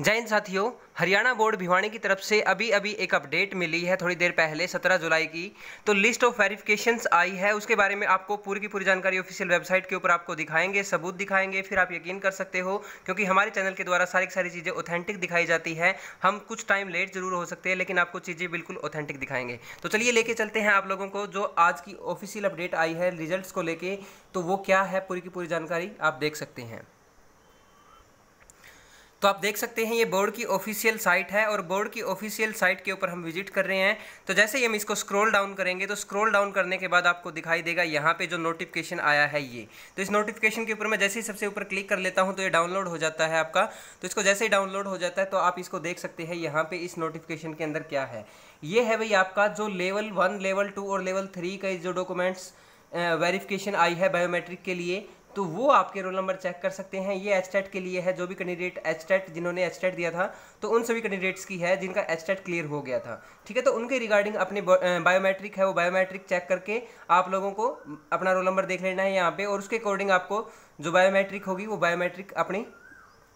जय हिंद साथियों हरियाणा बोर्ड भिवानी की तरफ से अभी अभी एक अपडेट मिली है थोड़ी देर पहले 17 जुलाई की तो लिस्ट ऑफ वेरिफिकेशन आई है उसके बारे में आपको पूरी की पूरी जानकारी ऑफिशियल वेबसाइट के ऊपर आपको दिखाएंगे सबूत दिखाएंगे फिर आप यकीन कर सकते हो क्योंकि हमारे चैनल के द्वारा सारी सारी चीज़ें ऑथेंटिक दिखाई जाती है हम कुछ टाइम लेट जरूर हो सकते हैं लेकिन आपको चीज़ें बिल्कुल ऑथेंटिक दिखाएंगे तो चलिए लेके चलते हैं आप लोगों को जो आज की ऑफिशियल अपडेट आई है रिजल्ट को लेकर तो वो क्या है पूरी की पूरी जानकारी आप देख सकते हैं तो आप देख सकते हैं ये बोर्ड की ऑफिशियल साइट है और बोर्ड की ऑफिशियल साइट के ऊपर हम विजिट कर रहे हैं तो जैसे ही हम इसको स्क्रॉल डाउन करेंगे तो स्क्रॉल डाउन करने के बाद आपको दिखाई देगा यहाँ पे जो नोटिफिकेशन आया है ये तो इस नोटिफिकेशन के ऊपर मैं जैसे ही सबसे ऊपर क्लिक कर लेता हूँ तो ये डाउनलोड हो जाता है आपका तो इसको जैसे ही डाउनलोड हो जाता है तो आप इसको देख सकते हैं यहाँ पर इस नोटिफिकेशन के अंदर क्या है ये है भाई आपका जो लेवल वन लेवल टू और लेवल थ्री का जो डॉक्यूमेंट्स वेरिफिकेशन आई है बायोमेट्रिक के लिए तो वो आपके रोल नंबर चेक कर सकते हैं ये एच के लिए है जो भी कैंडिडेट एच जिन्होंने एच दिया था तो उन सभी कैंडिडेट्स की है जिनका एच क्लियर हो गया था ठीक है तो उनके रिगार्डिंग अपने बायोमेट्रिक है वो बायोमेट्रिक चेक करके आप लोगों को अपना रोल नंबर देख लेना है यहाँ पर और उसके अकॉर्डिंग आपको जो बायोमेट्रिक होगी वो बायोमेट्रिक अपनी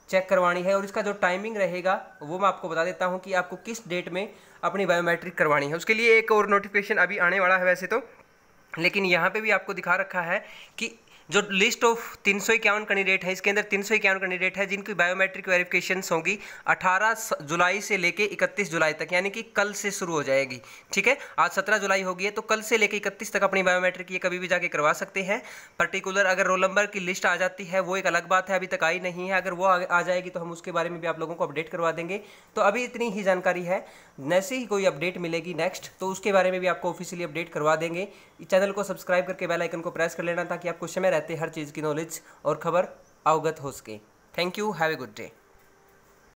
चेक करवानी है और इसका जो टाइमिंग रहेगा वो मैं आपको बता देता हूँ कि आपको किस डेट में अपनी बायोमेट्रिक करवानी है उसके लिए एक और नोटिफिकेशन अभी आने वाला है वैसे तो लेकिन यहाँ पे भी आपको दिखा रखा है कि जो लिस्ट ऑफ तीन सौ इक्यावन कैंडिडेट है इसके अंदर तीन सौ इक्यावन कैंडिडेट है जिनकी बायोमेट्रिक वेरिफिकेशन होगी 18 जुलाई से लेके 31 जुलाई तक यानी कि कल से शुरू हो जाएगी ठीक है आज 17 जुलाई होगी है तो कल से लेके 31 तक अपनी बायोमेट्रिक ये कभी भी जाके करवा सकते हैं पर्टिकुलर अगर रोल नंबर की लिस्ट आ जाती है वो एक अलग बात है अभी तक आई नहीं है अगर वो आ जाएगी तो हम उसके बारे में भी आप लोगों को अपडेट करवा देंगे तो अभी इतनी ही जानकारी है नैसे ही कोई अपडेट मिलेगी नेक्स्ट तो उसके बारे में भी आपको ऑफिशियली अपडेट करवा देंगे चैनल को सब्सक्राइब करके बेलाइकन को प्रेस कर लेना ताकि आपको समय रहते हर चीज़ की नॉलेज और खबर अवगत हो सके thank you have a good day